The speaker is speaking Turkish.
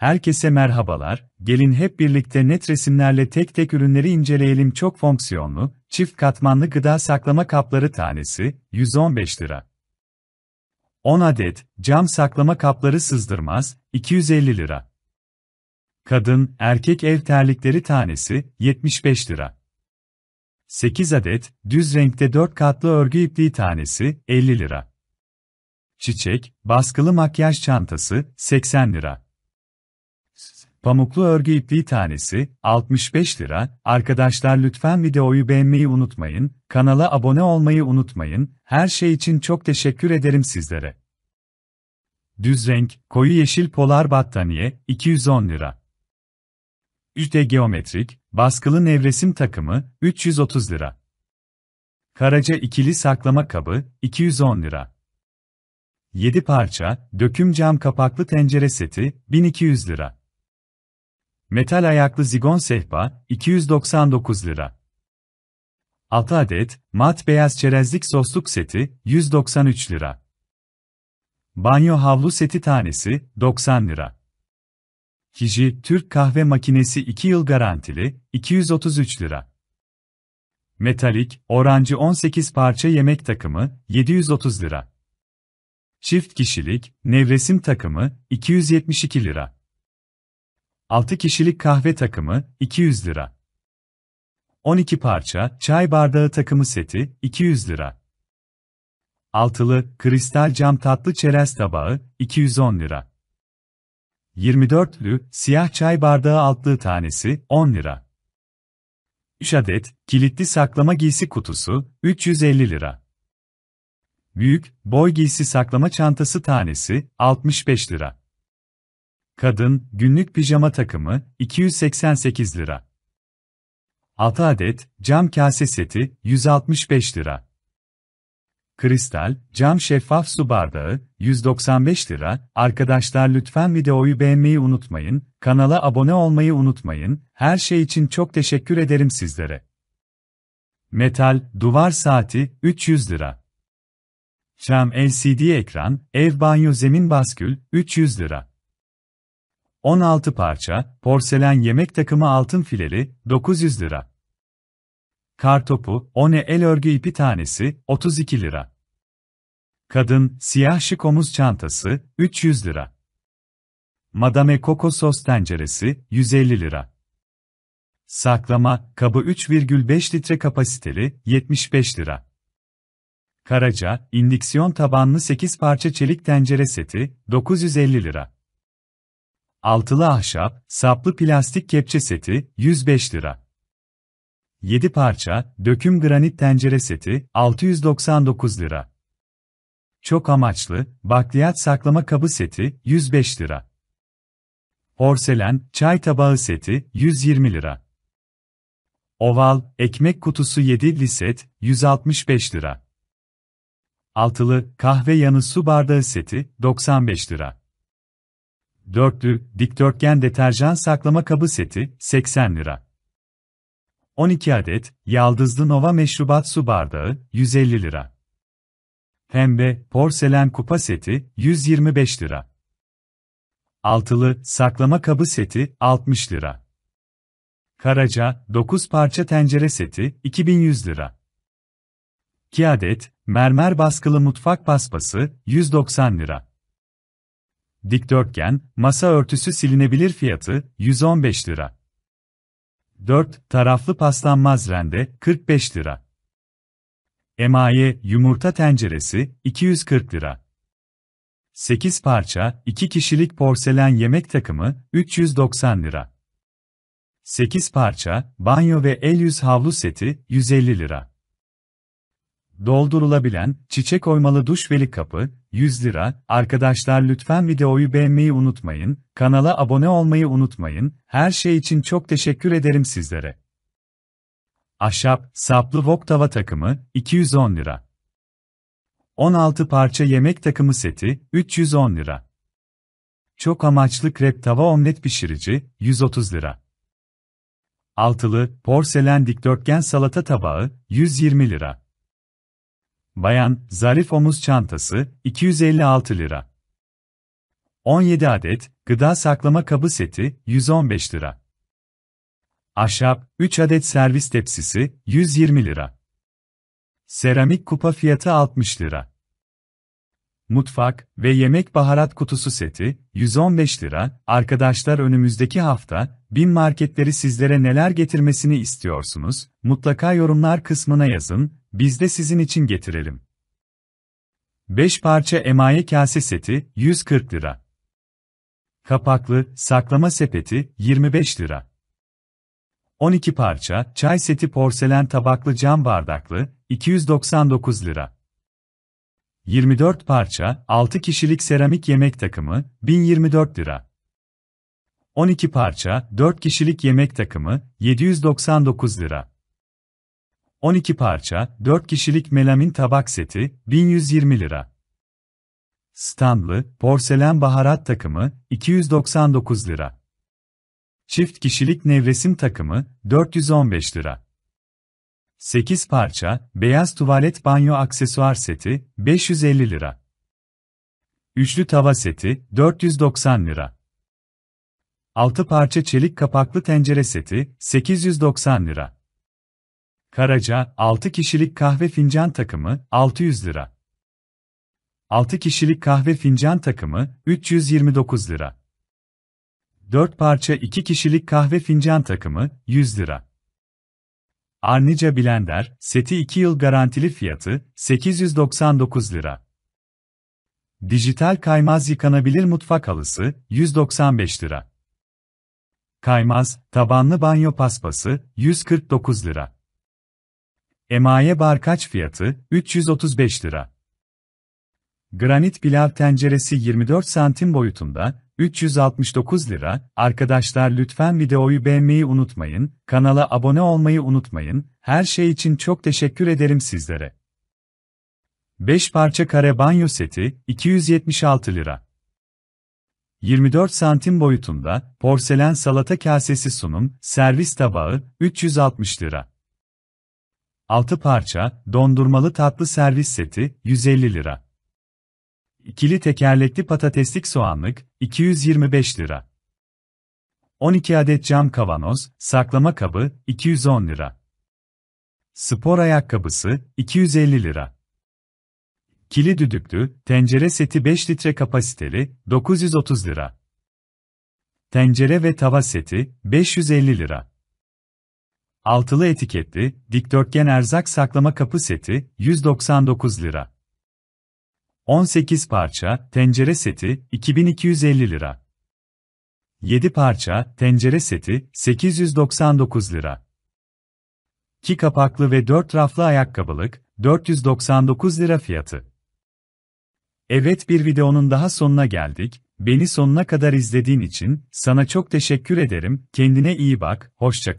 Herkese merhabalar, gelin hep birlikte net resimlerle tek tek ürünleri inceleyelim. Çok fonksiyonlu, çift katmanlı gıda saklama kapları tanesi, 115 lira. 10 adet, cam saklama kapları sızdırmaz, 250 lira. Kadın, erkek ev terlikleri tanesi, 75 lira. 8 adet, düz renkte 4 katlı örgü ipliği tanesi, 50 lira. Çiçek, baskılı makyaj çantası, 80 lira. Pamuklu örgü ipliği tanesi 65 lira. Arkadaşlar lütfen videoyu beğenmeyi unutmayın, kanala abone olmayı unutmayın. Her şey için çok teşekkür ederim sizlere. Düz renk, koyu yeşil polar battaniye 210 lira. 3 geometrik, baskılı nevresim takımı 330 lira. Karaca ikili saklama kabı 210 lira. 7 parça, döküm cam kapaklı tencere seti 1200 lira. Metal ayaklı zigon sehpa, 299 lira. 6 adet, mat beyaz çerezlik sosluk seti, 193 lira. Banyo havlu seti tanesi, 90 lira. Hiji, Türk kahve makinesi 2 yıl garantili, 233 lira. Metalik, oranjı 18 parça yemek takımı, 730 lira. Çift kişilik, nevresim takımı, 272 lira. 6 kişilik kahve takımı 200 lira. 12 parça çay bardağı takımı seti 200 lira. Altılı kristal cam tatlı çerez tabağı 210 lira. 24'lü siyah çay bardağı altlığı tanesi 10 lira. 3 adet kilitli saklama giysi kutusu 350 lira. Büyük boy giysi saklama çantası tanesi 65 lira. Kadın, günlük pijama takımı, 288 lira. 6 adet, cam kase seti, 165 lira. Kristal, cam şeffaf su bardağı, 195 lira. Arkadaşlar lütfen videoyu beğenmeyi unutmayın, kanala abone olmayı unutmayın. Her şey için çok teşekkür ederim sizlere. Metal, duvar saati, 300 lira. Cam LCD ekran, ev banyo zemin baskül, 300 lira. 16 parça, porselen yemek takımı altın fileri, 900 lira. Kartopu, 10 el örgü ipi tanesi, 32 lira. Kadın, siyah şık omuz çantası, 300 lira. Madame Coco sos tenceresi, 150 lira. Saklama, kabı 3,5 litre kapasiteli, 75 lira. Karaca, indiksiyon tabanlı 8 parça çelik tencere seti, 950 lira. Altılı ahşap, saplı plastik kepçe seti, 105 lira. 7 parça, döküm granit tencere seti, 699 lira. Çok amaçlı, bakliyat saklama kabı seti, 105 lira. Porselen, çay tabağı seti, 120 lira. Oval, ekmek kutusu 7 liset, 165 lira. Altılı, kahve yanı su bardağı seti, 95 lira. Dörtlü, dikdörtgen deterjan saklama kabı seti, 80 lira. 12 adet, yaldızlı Nova meşrubat su bardağı, 150 lira. Pembe, porselen kupa seti, 125 lira. Altılı, saklama kabı seti, 60 lira. Karaca, 9 parça tencere seti, 2100 lira. 2 adet, mermer baskılı mutfak paspası, 190 lira. Dikdörtgen, masa örtüsü silinebilir fiyatı, 115 lira. 4. Taraflı paslanmaz rende, 45 lira. Emaye, yumurta tenceresi, 240 lira. 8 parça, 2 kişilik porselen yemek takımı, 390 lira. 8 parça, banyo ve el yüz havlu seti, 150 lira. Doldurulabilen, çiçek oymalı duş veli kapı, 100 lira. Arkadaşlar lütfen videoyu beğenmeyi unutmayın, kanala abone olmayı unutmayın, her şey için çok teşekkür ederim sizlere. Ahşap, saplı wok tava takımı, 210 lira. 16 parça yemek takımı seti, 310 lira. Çok amaçlı krep tava omlet pişirici, 130 lira. Altılı, porselen dikdörtgen salata tabağı, 120 lira. Bayan, zarif omuz çantası, 256 lira. 17 adet, gıda saklama kabı seti, 115 lira. Ahşap, 3 adet servis tepsisi, 120 lira. Seramik kupa fiyatı 60 lira mutfak ve yemek baharat kutusu seti 115 lira. Arkadaşlar önümüzdeki hafta bin marketleri sizlere neler getirmesini istiyorsunuz? Mutlaka yorumlar kısmına yazın. Biz de sizin için getirelim. 5 parça emaye kase seti 140 lira. Kapaklı saklama sepeti 25 lira. 12 parça çay seti porselen tabaklı cam bardaklı 299 lira. 24 parça, 6 kişilik seramik yemek takımı, 1024 lira. 12 parça, 4 kişilik yemek takımı, 799 lira. 12 parça, 4 kişilik melamin tabak seti, 1120 lira. Standlı, porselen baharat takımı, 299 lira. Çift kişilik nevresim takımı, 415 lira. 8 parça, beyaz tuvalet banyo aksesuar seti, 550 lira. Üçlü tava seti, 490 lira. 6 parça çelik kapaklı tencere seti, 890 lira. Karaca, 6 kişilik kahve fincan takımı, 600 lira. 6 kişilik kahve fincan takımı, 329 lira. 4 parça 2 kişilik kahve fincan takımı, 100 lira. Arnica Blender, seti 2 yıl garantili fiyatı, 899 lira. Dijital kaymaz yıkanabilir mutfak halısı, 195 lira. Kaymaz, tabanlı banyo paspası, 149 lira. Emaye barkaç fiyatı, 335 lira. Granit pilav tenceresi 24 santim boyutunda, 369 lira. Arkadaşlar lütfen videoyu beğenmeyi unutmayın, kanala abone olmayı unutmayın. Her şey için çok teşekkür ederim sizlere. 5 parça kare banyo seti 276 lira. 24 santim boyutunda porselen salata kasesi sunum, servis tabağı 360 lira. 6 parça dondurmalı tatlı servis seti 150 lira ikili tekerlekli patateslik soğanlık, 225 lira. 12 adet cam kavanoz, saklama kabı, 210 lira. Spor ayakkabısı, 250 lira. Kili düdüklü, tencere seti 5 litre kapasiteli, 930 lira. Tencere ve tava seti, 550 lira. Altılı etiketli, dikdörtgen erzak saklama kapı seti, 199 lira. 18 parça tencere seti 2250 lira. 7 parça tencere seti 899 lira. 2 kapaklı ve 4 raflı ayakkabılık 499 lira fiyatı. Evet bir videonun daha sonuna geldik. Beni sonuna kadar izlediğin için sana çok teşekkür ederim. Kendine iyi bak. Hoşça kal.